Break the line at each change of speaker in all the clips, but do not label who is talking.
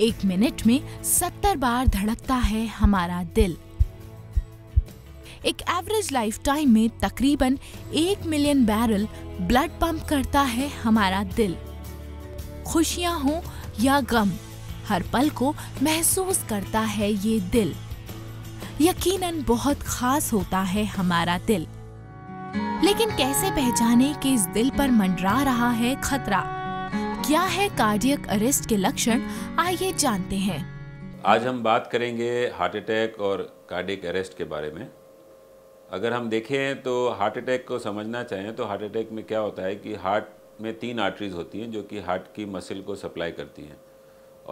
एक मिनट में सत्तर बार धड़कता है हमारा दिल एक एवरेज लाइफ टाइम में तकरीबन एक मिलियन बैरल ब्लड पंप करता है हमारा दिल खुशियाँ हों या गम हर पल को महसूस करता है ये दिल यकीनन बहुत खास होता है हमारा दिल लेकिन कैसे पहचाने कि इस दिल पर मंडरा रहा है खतरा क्या है कार्डियक अरेस्ट के लक्षण आइए जानते हैं
आज हम बात करेंगे हार्ट अटैक और कार्डियक अरेस्ट के बारे में अगर हम देखें तो हार्ट अटैक को समझना चाहें तो हार्ट अटैक में क्या होता है कि हार्ट में तीन आर्टरीज होती हैं जो कि हार्ट की मसल को सप्लाई करती हैं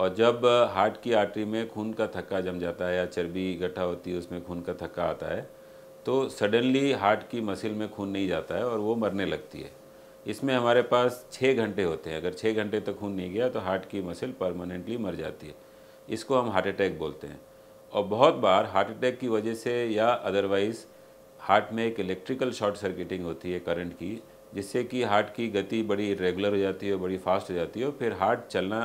और जब हार्ट की आर्टरी में खून का थक्का जम जाता है या चर्बी इकट्ठा होती है उसमें खून का थक्का आता है तो सडनली हार्ट की मसल में खून नहीं जाता है और वो मरने लगती है इसमें हमारे पास छः घंटे होते हैं अगर छः घंटे तक खून नहीं गया तो हार्ट की मसल परमानेंटली मर जाती है इसको हम हार्ट अटैक बोलते हैं और बहुत बार हार्ट अटैक की वजह से या अदरवाइज़ हार्ट में एक इलेक्ट्रिकल शॉर्ट सर्किटिंग होती है करंट की जिससे कि हार्ट की गति बड़ी रेगुलर हो जाती है बड़ी फास्ट हो जाती है और फिर हार्ट चलना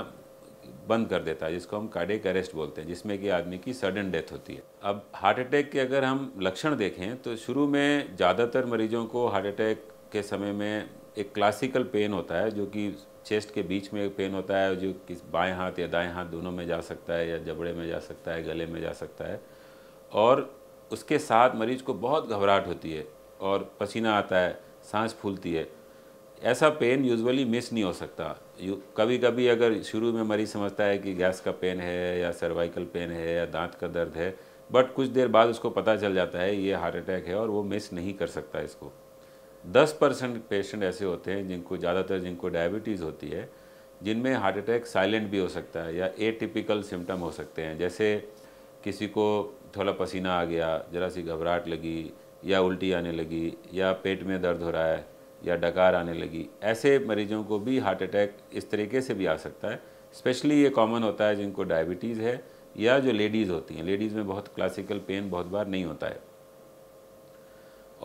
बंद कर देता है जिसको हम कार्डिक अरेस्ट बोलते हैं जिसमें कि आदमी की सडन डेथ होती है अब हार्ट अटैक के अगर हम लक्षण देखें तो शुरू में ज़्यादातर मरीजों को हार्ट अटैक के समय में एक क्लासिकल पेन होता है जो कि चेस्ट के बीच में एक पेन होता है जो किस बाएं हाथ या दाएं हाथ दोनों में जा सकता है या जबड़े में जा सकता है गले में जा सकता है और उसके साथ मरीज को बहुत घबराहट होती है और पसीना आता है सांस फूलती है ऐसा पेन यूजुअली मिस नहीं हो सकता कभी कभी अगर शुरू में मरीज समझता है कि गैस का पेन है या सर्वाइकल पेन है या दांत का दर्द है बट कुछ देर बाद उसको पता चल जाता है ये हार्ट अटैक है और वो मिस नहीं कर सकता इसको दस परसेंट पेशेंट ऐसे होते हैं जिनको ज़्यादातर जिनको डायबिटीज़ होती है जिनमें हार्ट अटैक साइलेंट भी हो सकता है या ए टिपिकल सिम्टम हो सकते हैं जैसे किसी को थोड़ा पसीना आ गया ज़रा सी घबराहट लगी या उल्टी आने लगी या पेट में दर्द हो रहा है या डकार आने लगी ऐसे मरीजों को भी हार्ट अटैक इस तरीके से भी आ सकता है स्पेशली ये कॉमन होता है जिनको डायबिटीज़ है या जो लेडीज़ होती हैं लेडीज़ में बहुत क्लासिकल पेन बहुत बार नहीं होता है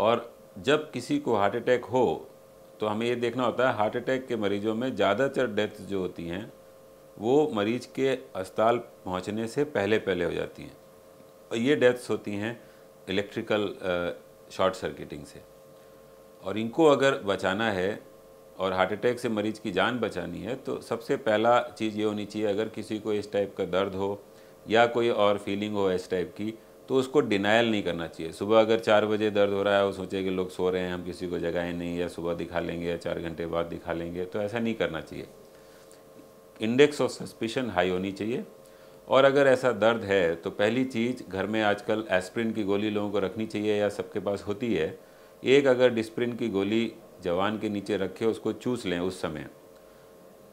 और जब किसी को हार्ट अटैक हो तो हमें ये देखना होता है हार्ट अटैक के मरीजों में ज़्यादातर डेथ जो होती हैं वो मरीज के अस्पताल पहुंचने से पहले पहले हो जाती हैं और ये डेथ्स होती हैं इलेक्ट्रिकल शॉर्ट सर्किटिंग से और इनको अगर बचाना है और हार्ट अटैक से मरीज की जान बचानी है तो सबसे पहला चीज़ ये होनी चाहिए अगर किसी को इस टाइप का दर्द हो या कोई और फीलिंग हो इस टाइप की तो उसको डिनाइल नहीं करना चाहिए सुबह अगर चार बजे दर्द हो रहा है वो सोचे कि लोग सो रहे हैं हम किसी को जगाएं नहीं या सुबह दिखा लेंगे या चार घंटे बाद दिखा लेंगे तो ऐसा नहीं करना चाहिए इंडेक्स ऑफ सस्पिशन हाई होनी चाहिए और अगर ऐसा दर्द है तो पहली चीज़ घर में आजकल एस्प्रिन की गोली लोगों को रखनी चाहिए या सबके पास होती है एक अगर डिस्प्रिन की गोली जवान के नीचे रखे उसको चूस लें उस समय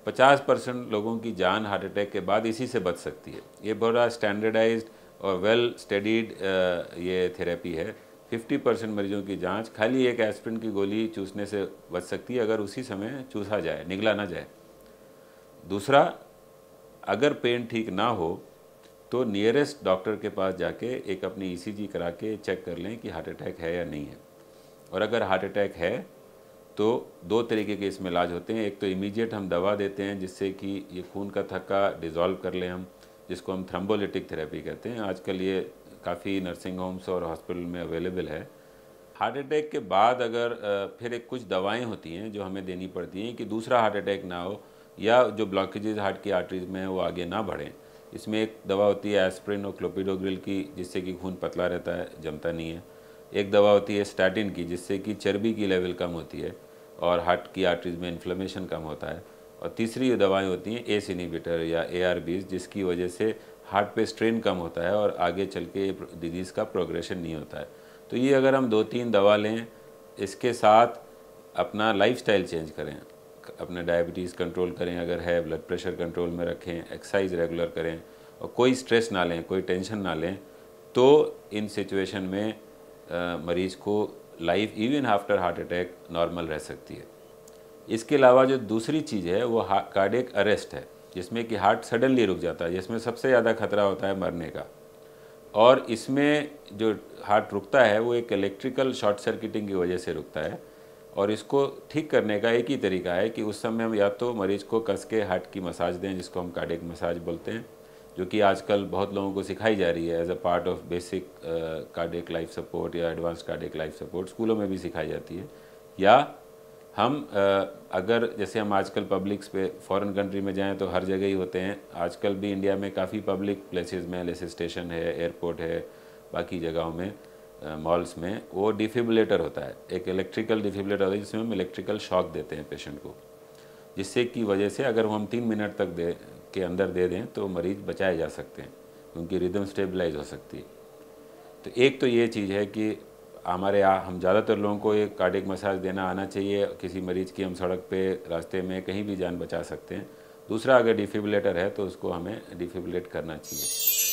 पचास परसेंट लोगों की जान हार्ट अटैक के बाद इसी से बच सकती है ये बड़ा स्टैंडर्डाइज्ड और वेल स्टडीड uh, ये थेरेपी है 50 परसेंट मरीजों की जांच खाली एक एस्पिरिन की गोली चूसने से बच सकती है अगर उसी समय चूसा जाए निगला ना जाए दूसरा अगर पेन ठीक ना हो तो नियरेस्ट डॉक्टर के पास जाके एक अपनी ईसीजी e करा के चेक कर लें कि हार्ट अटैक है या नहीं है और अगर हार्ट अटैक है तो दो तरीके के इसमें इलाज होते हैं एक तो इमीडिएट हम दवा देते हैं जिससे कि ये खून का थक्का डिज़ोल्व कर लें हम जिसको हम थ्रम्बोलिटिक थेरेपी कहते हैं आजकल ये काफ़ी नर्सिंग होम्स और हॉस्पिटल में अवेलेबल है हार्ट अटैक के बाद अगर फिर एक कुछ दवाएं होती हैं जो हमें देनी पड़ती हैं कि दूसरा हार्ट अटैक ना हो या जो ब्लॉकेजेस हार्ट की आर्टरीज में हैं वो आगे ना बढ़ें इसमें एक दवा होती है एस्प्रिन और क्लोपिडोग्रिल की जिससे कि खून पतला रहता है जमता नहीं है एक दवा होती है स्टैटिन की जिससे कि चर्बी की लेवल कम होती है और हार्ट की आर्टरीज में इन्फ्लेमेशन कम होता है और तीसरी ये दवाएं होती हैं एस इनिबिटर या ए आर बीज जिसकी वजह से हार्ट पे स्ट्रेन कम होता है और आगे चल के डिजीज़ का प्रोग्रेशन नहीं होता है तो ये अगर हम दो तीन दवा लें इसके साथ अपना लाइफस्टाइल चेंज करें अपना डायबिटीज़ कंट्रोल करें अगर है ब्लड प्रेशर कंट्रोल में रखें एक्सरसाइज रेगुलर करें और कोई स्ट्रेस ना लें कोई टेंशन ना लें तो इन सिचुएशन में आ, मरीज़ को life even after heart attack normal रह सकती है इसके अलावा जो दूसरी चीज़ है वो कार्डियक अरेस्ट है जिसमें कि हार्ट सडनली रुक जाता है जिसमें सबसे ज़्यादा खतरा होता है मरने का और इसमें जो हार्ट रुकता है वो एक इलेक्ट्रिकल शॉर्ट सर्किटिंग की वजह से रुकता है और इसको ठीक करने का एक ही तरीका है कि उस समय हम या तो मरीज को कस के हार्ट की मसाज दें जिसको हम कार्डिक मसाज बोलते हैं जो कि आजकल बहुत लोगों को सिखाई जा रही है as a part of basic cardiac life support या एडवांस कार्डिक लाइफ सपोर्ट स्कूलों में भी सिखाई जाती है या हम अगर जैसे हम आजकल पब्लिक्स पे फॉरेन कंट्री में जाएं तो हर जगह ही होते हैं आजकल भी इंडिया में काफ़ी पब्लिक प्लेसेस में जैसे स्टेशन है एयरपोर्ट है बाकी जगहों में मॉल्स में वो डिफिबलेटर होता है एक इलेक्ट्रिकल डिफिबलेटर होता है जिसमें हम इलेक्ट्रिकल शॉक देते हैं पेशेंट को जिससे की वजह से अगर वो हम तीन मिनट तक दे के अंदर दे दें तो मरीज़ बचाए जा सकते हैं उनकी रिदम स्टेबलाइज हो सकती है तो एक तो ये चीज़ है कि हमारे यहाँ हम ज़्यादातर लोगों को ये कार्डिक मसाज देना आना चाहिए किसी मरीज़ की हम सड़क पे रास्ते में कहीं भी जान बचा सकते हैं दूसरा अगर डिफिबलेटर है तो उसको हमें डिफिबलेट करना चाहिए